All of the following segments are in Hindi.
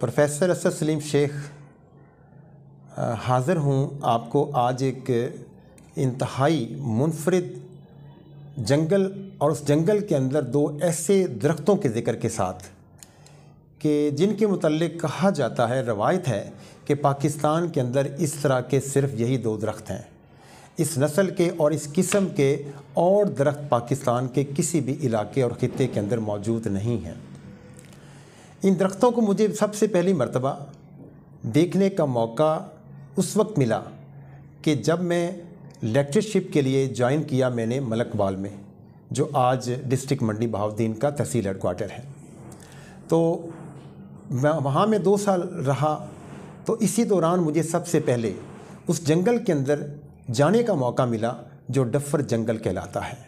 प्रोफेसर असद सलीम शेख हाज़िर हूँ आपको आज एक इंतहाई मुनफरद जंगल और उस जंगल के अंदर दो ऐसे दरख्तों के ज़िक्र के साथ कि जिनके मतलब कहा जाता है रवायत है कि पाकिस्तान के अंदर इस तरह के सिर्फ यही दो दरख्त हैं इस नस्ल के और इस किस्म के और दरख्त पाकिस्तान के किसी भी इलाके और ख़ते के अंदर मौजूद नहीं हैं इन दरख्तों को मुझे सबसे पहली मरतबा देखने का मौका उस वक्त मिला कि जब मैं लेक्चरशिप के लिए ज्वाइन किया मैंने मलकबाल में जो आज डिस्ट्रिक्ट मंडी बहाद्दीन का तहसील हेड क्वार्टर है तो मैं वहाँ में दो साल रहा तो इसी दौरान मुझे सबसे पहले उस जंगल के अंदर जाने का मौका मिला जो डफर जंगल कहलाता है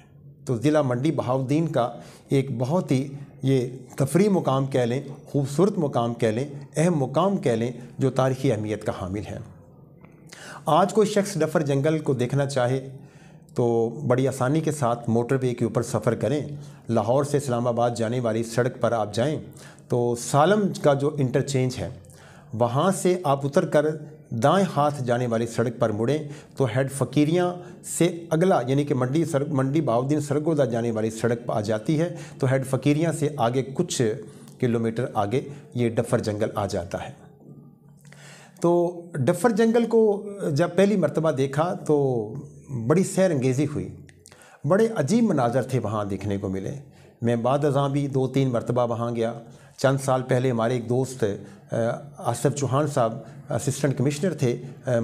तो ज़िला मंडी बहाद्दीन का एक बहुत ही ये तफरी मुकाम कह लें खूबसूरत मुकाम कह लें अहम मुकाम कह लें जो तारीख़ी अहमियत का हामिल है आज कोई शख्स डफर जंगल को देखना चाहे तो बड़ी आसानी के साथ मोटरवे के ऊपर सफ़र करें लाहौर से इस्लामाबाद जाने वाली सड़क पर आप जाएं तो सालम का जो इंटरचेंज है वहाँ से आप उतर कर दाएं हाथ जाने वाली सड़क पर मुड़ें तो हेड फकीरियाँ से अगला यानी कि मंडी सड़क मंडी बाउद्दीन सरगोदा जाने वाली सड़क पर आ जाती है तो हेड फकीरियाँ से आगे कुछ किलोमीटर आगे ये डफर जंगल आ जाता है तो डफर जंगल को जब पहली मरतबा देखा तो बड़ी सैर अंगेज़ी हुई बड़े अजीब मनाजर थे वहाँ देखने को मिले मैं बाद अज़ाँ भी दो तीन मरतबा वहाँ गया चंद साल पहले हमारे एक दोस्त आसफ चौहान साहब असिस्टेंट कमिश्नर थे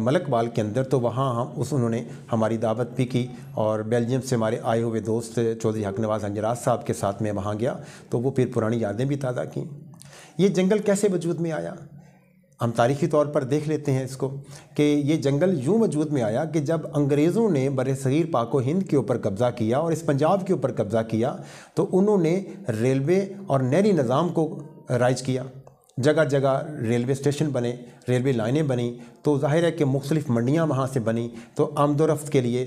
मलकबाल के अंदर तो वहाँ हम उस उन्होंने हमारी दावत भी की और बेल्जियम से हमारे आए हुए दोस्त चौधरी हक नवाज अंजराज साहब के साथ मैं वहाँ गया तो वो फिर पुरानी यादें भी ताज़ा कें ये जंगल कैसे वजूद में आया हम तारीख़ी तौर पर देख लेते हैं इसको कि ये जंगल यूँ वजूद में आया कि जब अंग्रेज़ों ने बर सग़ीर पाको हिंद के ऊपर कब्ज़ा किया और इस पंजाब के ऊपर कब्ज़ा किया तो उन्होंने रेलवे और नहरी निज़ाम को राइज किया जगह जगह रेलवे स्टेशन बने रेलवे लाइनें बनी तो जाहिर है कि मुख्तलिफ़ मंडियाँ वहाँ से बनी तो आमदोरफ़्त के लिए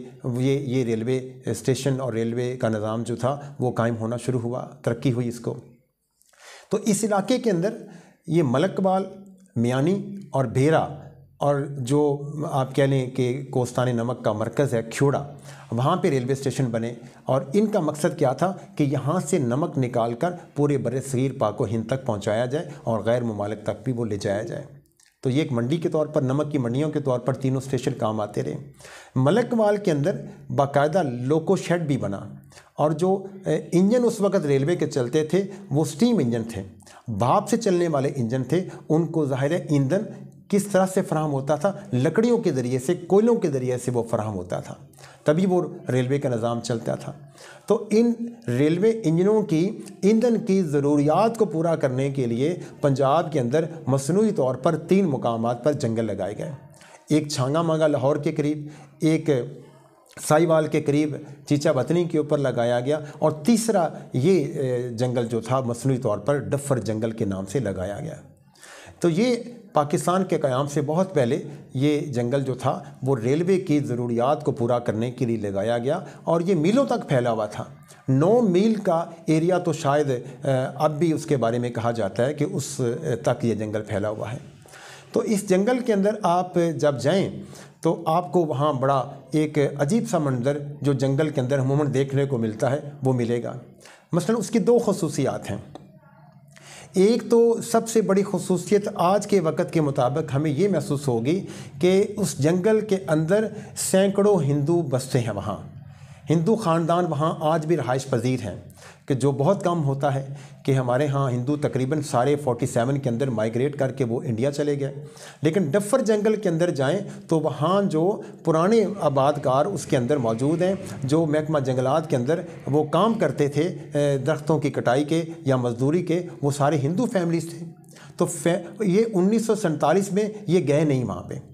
ये ये रेलवे स्टेशन और रेलवे का निज़ाम जो था वो कायम होना शुरू हुआ तरक्की हुई इसको तो इस इलाके के अंदर ये मलकबाल मियानी और भेरा और जो आप कह लें कि कोस्तान नमक का मरकज़ है ख्योड़ा वहाँ पे रेलवे स्टेशन बने और इनका मकसद क्या था कि यहाँ से नमक निकाल कर पूरे बर सग़ीर पाको हिंद तक पहुँचाया जाए और गैर ममालिक तक भी वो ले जाया जाए तो ये एक मंडी के तौर पर नमक की मंडियों के तौर पर तीनों स्टेशन काम आते रहे मलकवाल के अंदर बाकायदा लोको शेड भी बना और जो इंजन उस वक़्त रेलवे के चलते थे वो स्टीम इंजन थे भाप से चलने वाले इंजन थे उनको जाहिर है ईंधन किस तरह से फ्राहम होता था लकड़ियों के ज़रिए से कोयलों के ज़रिए से वो फ्राहम होता था तभी वो रेलवे का निज़ाम चलता था तो इन रेलवे इंजनों की ईंधन की ज़रूरियात को पूरा करने के लिए पंजाब के अंदर मसनू तौर पर तीन मकाम पर जंगल लगाए गए एक छांगा मांगा लाहौर के करीब एक साईवाल के करीब चीचा वतनी के ऊपर लगाया गया और तीसरा ये जंगल जो था मसनू तौर पर डफर जंगल के नाम से लगाया गया तो ये पाकिस्तान के क़्याम से बहुत पहले ये जंगल जो था वो रेलवे की ज़रूरियात को पूरा करने के लिए लगाया गया और ये मीलों तक फैला हुआ था नौ मील का एरिया तो शायद अब भी उसके बारे में कहा जाता है कि उस तक ये जंगल फैला हुआ है तो इस जंगल के अंदर आप जब जाएं तो आपको वहाँ बड़ा एक अजीब सा मंजर जो जंगल के अंदर अमूमन देखने को मिलता है वो मिलेगा मसलन उसकी दो खसूसियात हैं एक तो सबसे बड़ी खसूसियत आज के वक्त के मुताबिक हमें ये महसूस होगी कि उस जंगल के अंदर सैकड़ों हिंदू बसते हैं वहाँ हिंदू ख़ानदान वहाँ आज भी रहाइश पजीर हैं कि जो बहुत कम होता है कि हमारे यहाँ हिंदू तकरीबन सारे 47 के अंदर माइग्रेट करके वो इंडिया चले गए लेकिन डफर जंगल के अंदर जाएं तो वहाँ जो पुराने आबादकार उसके अंदर मौजूद हैं जो महकमा जंगलात के अंदर वो काम करते थे दरख्तों की कटाई के या मजदूरी के वो सारे हिंदू फैमिलीज थे तो ये उन्नीस में ये गए नहीं वहाँ पर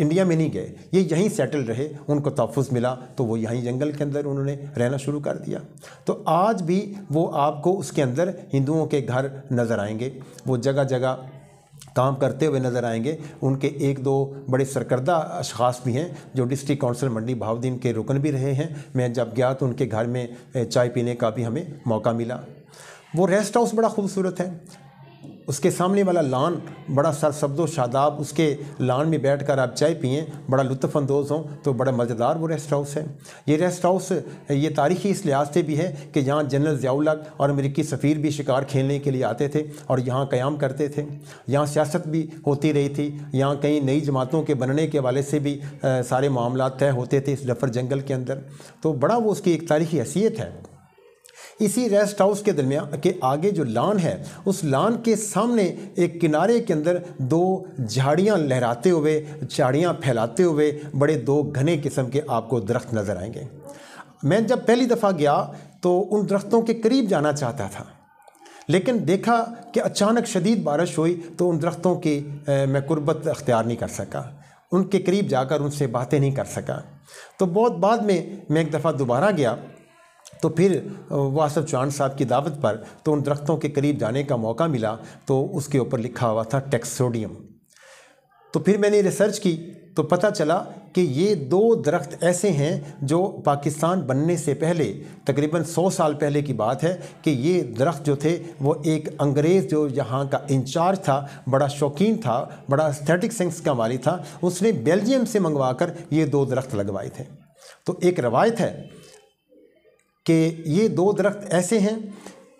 इंडिया में नहीं गए ये यहीं सेटल रहे उनको तहफ़ मिला तो वो यहीं जंगल के अंदर उन्होंने रहना शुरू कर दिया तो आज भी वो आपको उसके अंदर हिंदुओं के घर नज़र आएंगे वो जगह जगह काम करते हुए नज़र आएंगे उनके एक दो बड़े सरकर्दा अशास भी हैं जो डिस्ट्रिक्ट काउंसिल मंडी भावदीन के रुकन भी रहे हैं मैं जब गया तो उनके घर में चाय पीने का भी हमें मौका मिला वो रेस्ट हाउस बड़ा खूबसूरत है उसके सामने वाला लान बड़ा सरसब्दो शादाब उसके लान में बैठ कर आप चाय पिएँ बड़ा लुत्फ़ानंदोज़ हों तो बड़ा मज़ेदार वो रेस्ट हाउस है ये रेस्ट हाउस ये तारीख़ी इस लिहाज से भी है कि यहाँ जनरल जियालग और अमरीकी सफ़ीर भी शिकार खेलने के लिए आते थे और यहाँ क़याम करते थे यहाँ सियासत भी होती रही थी यहाँ कई नई जमातों के बनने के हवाले से भी आ, सारे मामला तय होते थे इस जफर जंगल के अंदर तो बड़ा वो उसकी एक तारीख़ी हैसियत है इसी रेस्ट हाउस के दरमियान के आगे जो लान है उस लान के सामने एक किनारे के अंदर दो झाड़ियाँ लहराते हुए झाड़ियाँ फैलाते हुए बड़े दो घने किस्म के आपको दरख्त नज़र आएंगे मैं जब पहली दफ़ा गया तो उन दरख्तों के करीब जाना चाहता था लेकिन देखा कि अचानक शदीद बारिश हुई तो उन दरख्तों की मैं कुर्बत अख्तियार नहीं कर सका उनके करीब जाकर उनसे बातें नहीं कर सका तो बहुत बाद में मैं एक दफ़ा दोबारा गया तो फिर वासव चौहान साहब की दावत पर तो उन दरख्तों के करीब जाने का मौका मिला तो उसके ऊपर लिखा हुआ था टेक्सोडियम तो फिर मैंने रिसर्च की तो पता चला कि ये दो दरख्त ऐसे हैं जो पाकिस्तान बनने से पहले तकरीबन 100 साल पहले की बात है कि ये दरख्त जो थे वो एक अंग्रेज़ जो यहाँ का इंचार्ज था बड़ा शौकीन था बड़ा स्थेटिक सेंस का मालिक था उसने बेल्जियम से मंगवा कर ये दो दरख्त लगवाए थे तो एक रवायत है कि ये दो दरख्त ऐसे हैं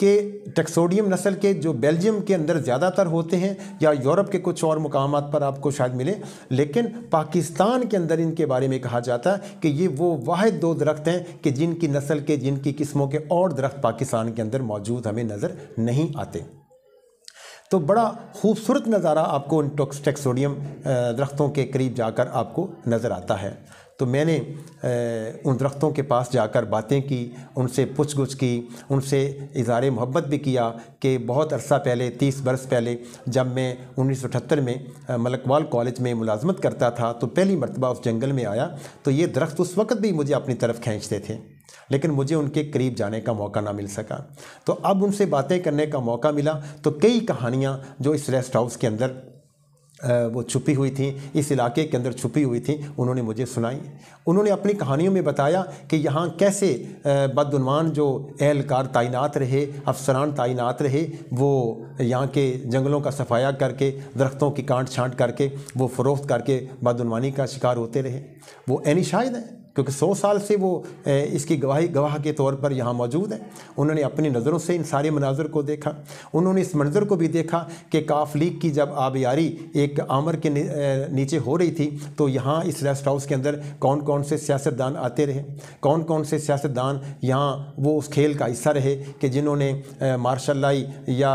कि टेक्सोडियम नस्ल के जो बेल्जियम के अंदर ज़्यादातर होते हैं या यूरोप के कुछ और मकाम पर आपको शायद मिले लेकिन पाकिस्तान के अंदर इनके बारे में कहा जाता है कि ये वो वाद दो दरख्त हैं कि जिनकी नस्ल के जिनकी किस्मों के और दरख्त पाकिस्तान के अंदर मौजूद हमें नज़र नहीं आते तो बड़ा खूबसूरत नज़ारा आपको इन टेक्सोडियम दरख्तों के करीब जाकर आपको नज़र आता है तो मैंने उन दरख्तों के पास जाकर बातें की उनसे पूछ गुछ की उनसे इजहार मोहब्बत भी किया कि बहुत अरसा पहले तीस बरस पहले जब मैं उन्नीस सौ अठहत्तर में मलकवाल कॉलेज में मुलाजमत करता था तो पहली मरतबा उस जंगल में आया तो ये दरख्त उस वक्त भी मुझे अपनी तरफ खींचते थे लेकिन मुझे उनके करीब जाने का मौका ना मिल सका तो अब उनसे बातें करने का मौका मिला तो कई कहानियाँ जो इस रेस्ट हाउस के अंदर वो छुपी हुई थी इस इलाके के अंदर छुपी हुई थी उन्होंने मुझे सुनाई उन्होंने अपनी कहानियों में बताया कि यहाँ कैसे बदनवान जो एहलकार तैनात रहे अफसरान तैनात रहे वो यहाँ के जंगलों का सफाया करके दरख्तों की काट छांट करके वो फ़रोख्त करके बदनवानी का शिकार होते रहे वो एनी शायद हैं क्योंकि सौ साल से वो इसकी गवाही गवाह के तौर पर यहाँ मौजूद है उन्होंने अपनी नज़रों से इन सारे मनाजर को देखा उन्होंने इस मंजर को भी देखा कि काफ लीग की जब आबियारी एक आमर के नीचे हो रही थी तो यहाँ इस रेस्ट हाउस के अंदर कौन कौन से सियासतदान आते रहे कौन कौन से सियासतदान यहाँ वो उस खेल का हिस्सा रहे कि जिन्होंने लाई या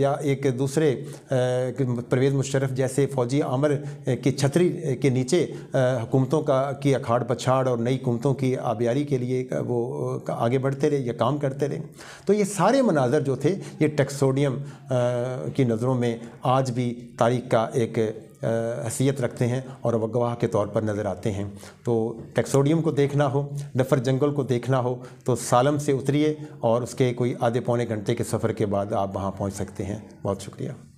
या एक दूसरे परवेज़ मुशरफ जैसे फ़ौजी आमर की छतरी के नीचे हुकूमतों का की अखाड़ पछाड़ और नई कुमतों की आबियारी के लिए वो आगे बढ़ते रहे या काम करते रहे तो ये सारे मनाजर जो थे ये टेक्सोडियम की नज़रों में आज भी तारीख का एक हसीियत रखते हैं और वगवाह गवाह के तौर पर नज़र आते हैं तो टेक्सोडियम को देखना हो नफर जंगल को देखना हो तो सालम से उतरिए और उसके कोई आधे पौने घंटे के सफ़र के बाद आप वहाँ पहुँच सकते हैं बहुत शुक्रिया